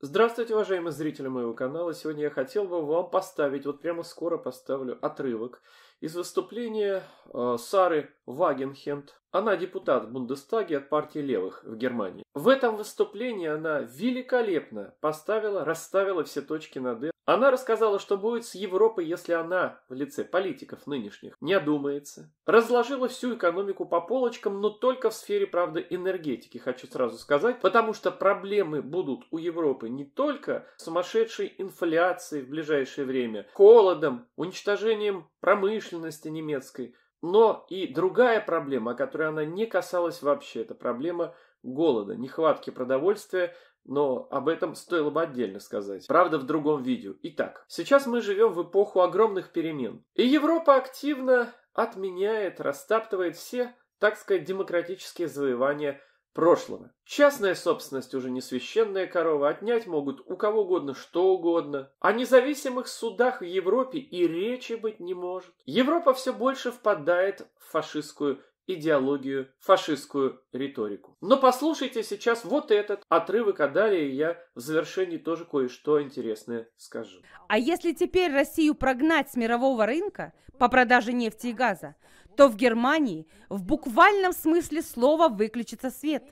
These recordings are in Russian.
Здравствуйте, уважаемые зрители моего канала. Сегодня я хотел бы вам поставить, вот прямо скоро поставлю отрывок из выступления э, Сары Вагенхенд. Она депутат в Бундестаге от партии левых в Германии. В этом выступлении она великолепно поставила, расставила все точки над «и». Она рассказала, что будет с Европой, если она, в лице политиков нынешних, не одумается. Разложила всю экономику по полочкам, но только в сфере, правда, энергетики, хочу сразу сказать, потому что проблемы будут у Европы не только сумасшедшей инфляцией в ближайшее время, холодом, уничтожением промышленности, промышленности немецкой, но и другая проблема, о которой она не касалась вообще, это проблема голода, нехватки продовольствия, но об этом стоило бы отдельно сказать. Правда, в другом видео. Итак, сейчас мы живем в эпоху огромных перемен. И Европа активно отменяет, растаптывает все, так сказать, демократические завоевания прошлого. Частная собственность уже не священная корова, отнять могут у кого угодно что угодно. О независимых судах в Европе и речи быть не может. Европа все больше впадает в фашистскую идеологию, фашистскую риторику. Но послушайте сейчас вот этот отрывок, а далее я в завершении тоже кое-что интересное скажу. А если теперь Россию прогнать с мирового рынка по продаже нефти и газа, то в Германии в буквальном смысле слова выключится свет.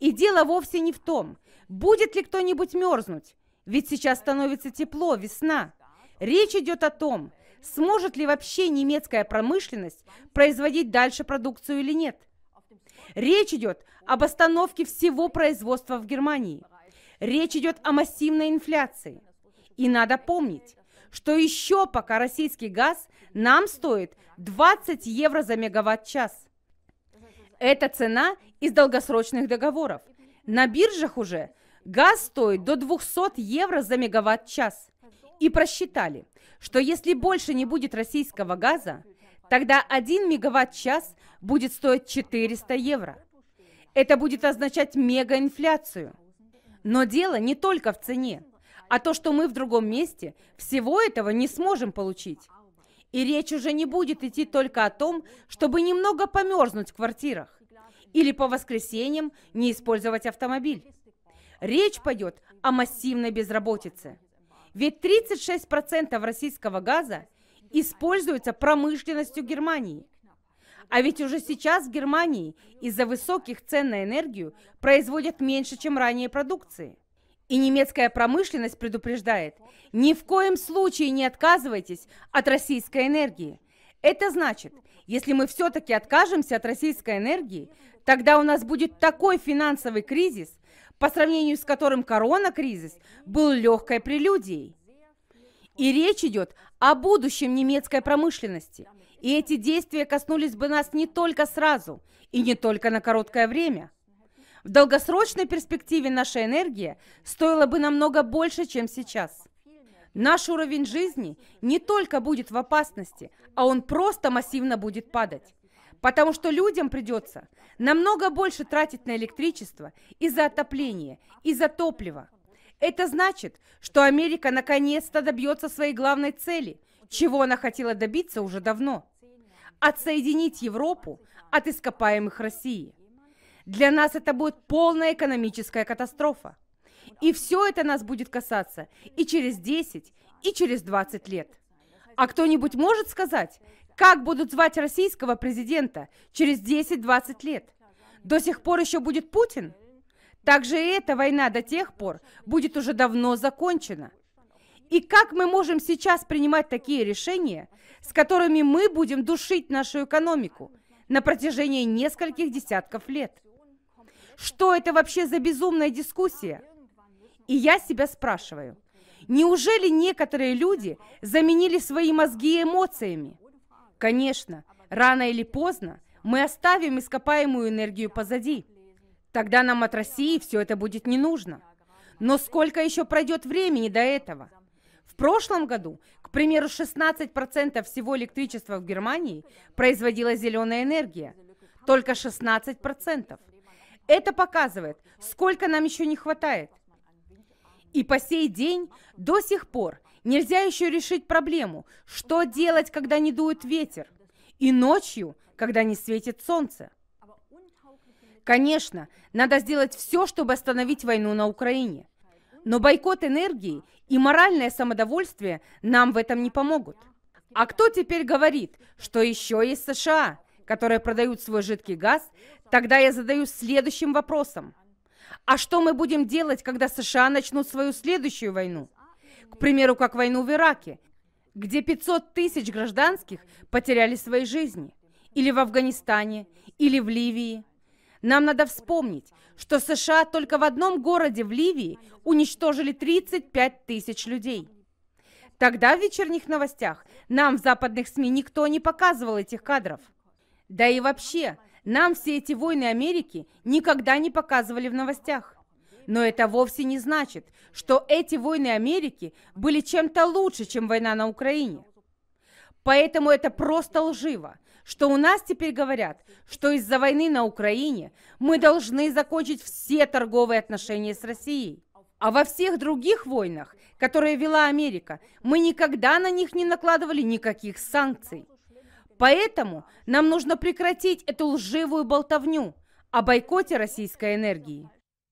И дело вовсе не в том, будет ли кто-нибудь мерзнуть, ведь сейчас становится тепло, весна. Речь идет о том, сможет ли вообще немецкая промышленность производить дальше продукцию или нет. Речь идет об остановке всего производства в Германии. Речь идет о массивной инфляции. И надо помнить, что еще пока российский газ нам стоит 20 евро за мегаватт-час. Это цена из долгосрочных договоров. На биржах уже газ стоит до 200 евро за мегаватт-час. И просчитали, что если больше не будет российского газа, тогда 1 мегаватт-час будет стоить 400 евро. Это будет означать мегаинфляцию. Но дело не только в цене а то, что мы в другом месте, всего этого не сможем получить. И речь уже не будет идти только о том, чтобы немного померзнуть в квартирах или по воскресеньям не использовать автомобиль. Речь пойдет о массивной безработице. Ведь 36% российского газа используется промышленностью Германии. А ведь уже сейчас в Германии из-за высоких цен на энергию производят меньше, чем ранее продукции. И немецкая промышленность предупреждает, ни в коем случае не отказывайтесь от российской энергии. Это значит, если мы все-таки откажемся от российской энергии, тогда у нас будет такой финансовый кризис, по сравнению с которым корона-кризис был легкой прелюдией. И речь идет о будущем немецкой промышленности. И эти действия коснулись бы нас не только сразу и не только на короткое время – в долгосрочной перспективе наша энергия стоила бы намного больше, чем сейчас. Наш уровень жизни не только будет в опасности, а он просто массивно будет падать. Потому что людям придется намного больше тратить на электричество из-за отопления, из-за топлива. Это значит, что Америка наконец-то добьется своей главной цели, чего она хотела добиться уже давно – отсоединить Европу от ископаемых России. Для нас это будет полная экономическая катастрофа. И все это нас будет касаться и через 10, и через 20 лет. А кто-нибудь может сказать, как будут звать российского президента через 10-20 лет? До сих пор еще будет Путин? Также и эта война до тех пор будет уже давно закончена. И как мы можем сейчас принимать такие решения, с которыми мы будем душить нашу экономику на протяжении нескольких десятков лет? Что это вообще за безумная дискуссия? И я себя спрашиваю, неужели некоторые люди заменили свои мозги эмоциями? Конечно, рано или поздно мы оставим ископаемую энергию позади. Тогда нам от России все это будет не нужно. Но сколько еще пройдет времени до этого? В прошлом году, к примеру, 16% всего электричества в Германии производила зеленая энергия. Только 16%. Это показывает, сколько нам еще не хватает. И по сей день до сих пор нельзя еще решить проблему, что делать, когда не дует ветер, и ночью, когда не светит солнце. Конечно, надо сделать все, чтобы остановить войну на Украине. Но бойкот энергии и моральное самодовольствие нам в этом не помогут. А кто теперь говорит, что еще есть США, которые продают свой жидкий газ, тогда я задаюсь следующим вопросом. А что мы будем делать, когда США начнут свою следующую войну? К примеру, как войну в Ираке, где 500 тысяч гражданских потеряли свои жизни. Или в Афганистане, или в Ливии. Нам надо вспомнить, что США только в одном городе в Ливии уничтожили 35 тысяч людей. Тогда в вечерних новостях нам в западных СМИ никто не показывал этих кадров – да и вообще, нам все эти войны Америки никогда не показывали в новостях. Но это вовсе не значит, что эти войны Америки были чем-то лучше, чем война на Украине. Поэтому это просто лживо, что у нас теперь говорят, что из-за войны на Украине мы должны закончить все торговые отношения с Россией. А во всех других войнах, которые вела Америка, мы никогда на них не накладывали никаких санкций. Поэтому нам нужно прекратить эту лживую болтовню о бойкоте российской энергии.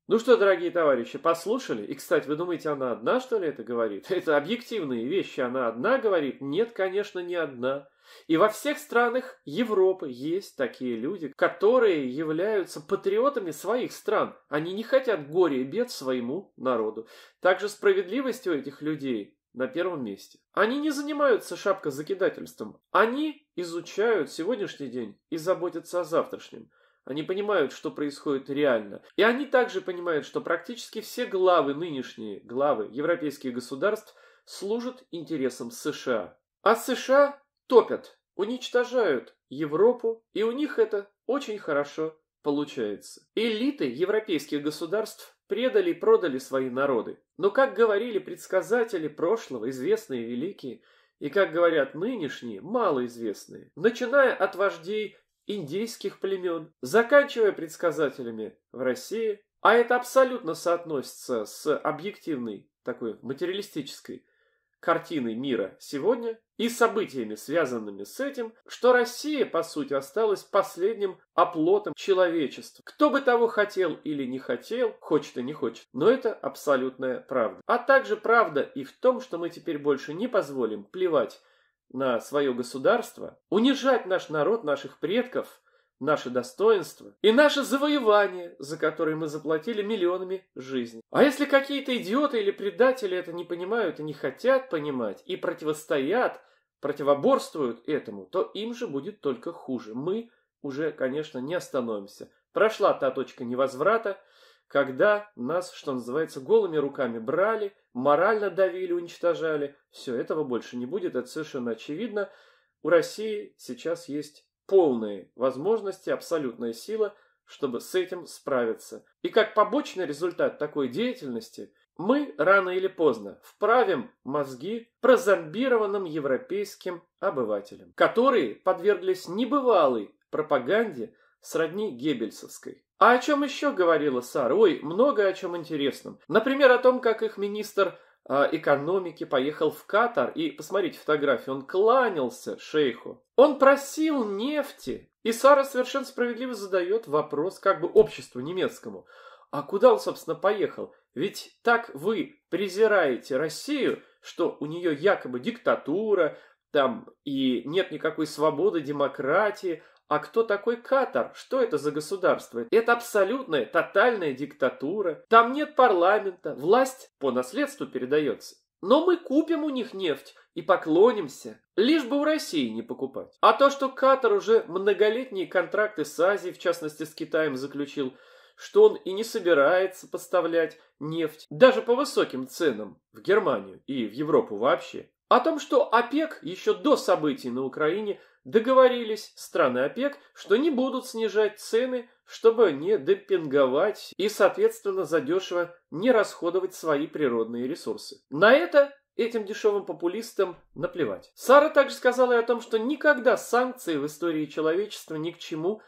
Ну что, дорогие товарищи, послушали? И, кстати, вы думаете, она одна, что ли, это говорит? Это объективные вещи. Она одна говорит? Нет, конечно, не одна. И во всех странах Европы есть такие люди, которые являются патриотами своих стран. Они не хотят горя и бед своему народу. Также справедливость у этих людей на первом месте. Они не занимаются шапкозакидательством. Они изучают сегодняшний день и заботятся о завтрашнем. Они понимают, что происходит реально. И они также понимают, что практически все главы, нынешние главы европейских государств, служат интересам США. А США топят, уничтожают Европу, и у них это очень хорошо получается. Элиты европейских государств предали и продали свои народы. Но, как говорили предсказатели прошлого, известные и великие, и, как говорят нынешние, малоизвестные, начиная от вождей индейских племен, заканчивая предсказателями в России, а это абсолютно соотносится с объективной такой материалистической картины мира сегодня и событиями, связанными с этим, что Россия, по сути, осталась последним оплотом человечества. Кто бы того хотел или не хотел, хочет и не хочет, но это абсолютная правда. А также правда и в том, что мы теперь больше не позволим плевать на свое государство, унижать наш народ, наших предков – наше достоинство и наше завоевание, за которое мы заплатили миллионами жизней. А если какие-то идиоты или предатели это не понимают и не хотят понимать, и противостоят, противоборствуют этому, то им же будет только хуже. Мы уже, конечно, не остановимся. Прошла та точка невозврата, когда нас, что называется, голыми руками брали, морально давили, уничтожали. Все, этого больше не будет, это совершенно очевидно. У России сейчас есть полные возможности, абсолютная сила, чтобы с этим справиться. И как побочный результат такой деятельности мы рано или поздно вправим мозги прозомбированным европейским обывателям, которые подверглись небывалой пропаганде сродни геббельсовской. А о чем еще говорила Сара? Ой, много о чем интересном. Например, о том, как их министр а, экономики, поехал в Катар, и, посмотрите фотографию, он кланялся шейху. Он просил нефти. И Сара совершенно справедливо задает вопрос как бы обществу немецкому. А куда он, собственно, поехал? Ведь так вы презираете Россию, что у нее якобы диктатура, там и нет никакой свободы, демократии, а кто такой Катар? Что это за государство? Это абсолютная, тотальная диктатура. Там нет парламента, власть по наследству передается. Но мы купим у них нефть и поклонимся, лишь бы у России не покупать. А то, что Катар уже многолетние контракты с Азией, в частности с Китаем, заключил, что он и не собирается поставлять нефть, даже по высоким ценам, в Германию и в Европу вообще. О том, что ОПЕК еще до событий на Украине – Договорились страны ОПЕК, что не будут снижать цены, чтобы не демпинговать и, соответственно, задешево не расходовать свои природные ресурсы. На это этим дешевым популистам наплевать. Сара также сказала и о том, что никогда санкции в истории человечества ни к чему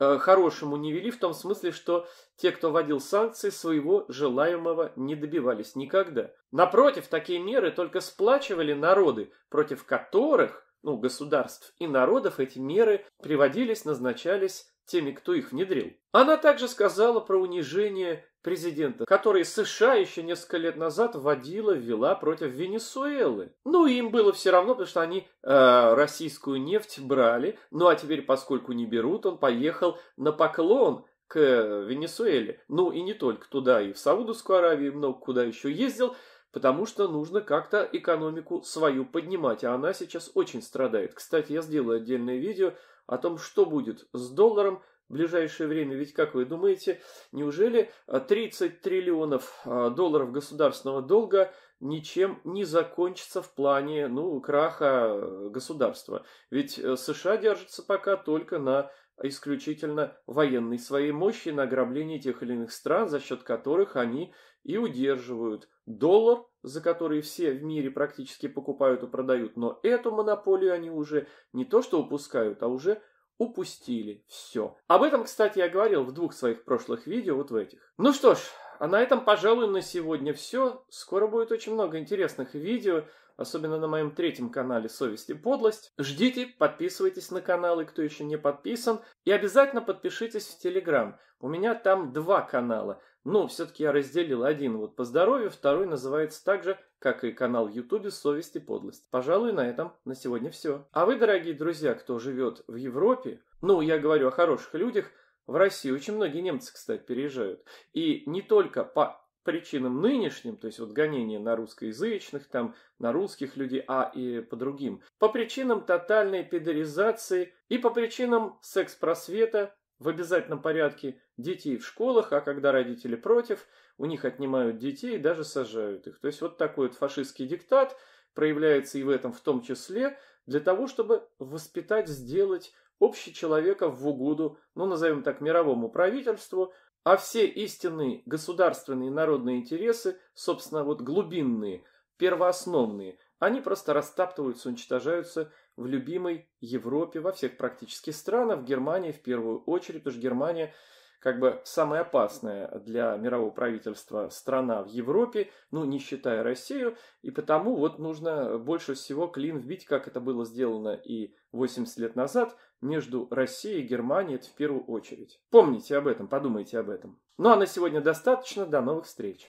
э, хорошему не вели, в том смысле, что те, кто вводил санкции, своего желаемого не добивались никогда. Напротив, такие меры только сплачивали народы, против которых – ну, государств и народов эти меры приводились, назначались теми, кто их внедрил. Она также сказала про унижение президента, который США еще несколько лет назад вводила, вела против Венесуэлы. Ну, им было все равно, потому что они э, российскую нефть брали, ну а теперь, поскольку не берут, он поехал на поклон к Венесуэле. Ну и не только туда, и в Саудовскую Аравию, много куда еще ездил потому что нужно как-то экономику свою поднимать, а она сейчас очень страдает. Кстати, я сделаю отдельное видео о том, что будет с долларом в ближайшее время. Ведь, как вы думаете, неужели 30 а, триллионов а, долларов государственного долга ничем не закончится в плане ну, краха а, государства? Ведь э, США держится пока только на исключительно военной своей мощи, на ограблении тех или иных стран, за счет которых они и удерживают доллар, за который все в мире практически покупают и продают, но эту монополию они уже не то что упускают, а уже упустили все. Об этом, кстати, я говорил в двух своих прошлых видео, вот в этих. Ну что ж, а на этом, пожалуй, на сегодня все. Скоро будет очень много интересных видео, особенно на моем третьем канале «Совесть и подлость». Ждите, подписывайтесь на канал, и кто еще не подписан. И обязательно подпишитесь в Телеграм. У меня там два канала. Но все-таки я разделил один вот по здоровью, второй называется так же, как и канал в Ютубе «Совесть и подлость». Пожалуй, на этом на сегодня все. А вы, дорогие друзья, кто живет в Европе, ну, я говорю о хороших людях, в России очень многие немцы, кстати, переезжают. И не только по причинам нынешним, то есть вот гонения на русскоязычных, там, на русских людей, а и по другим, по причинам тотальной педеризации и по причинам секс-просвета, в обязательном порядке детей в школах, а когда родители против, у них отнимают детей и даже сажают их. То есть вот такой вот фашистский диктат проявляется и в этом в том числе для того, чтобы воспитать, сделать общий человека в угоду, ну назовем так, мировому правительству, а все истинные государственные и народные интересы, собственно, вот глубинные, первоосновные, они просто растаптываются, уничтожаются в любимой Европе, во всех практически странах, в Германии в первую очередь, потому что Германия как бы самая опасная для мирового правительства страна в Европе, ну, не считая Россию, и потому вот нужно больше всего клин вбить, как это было сделано и 80 лет назад, между Россией и Германией это в первую очередь. Помните об этом, подумайте об этом. Ну а на сегодня достаточно, до новых встреч.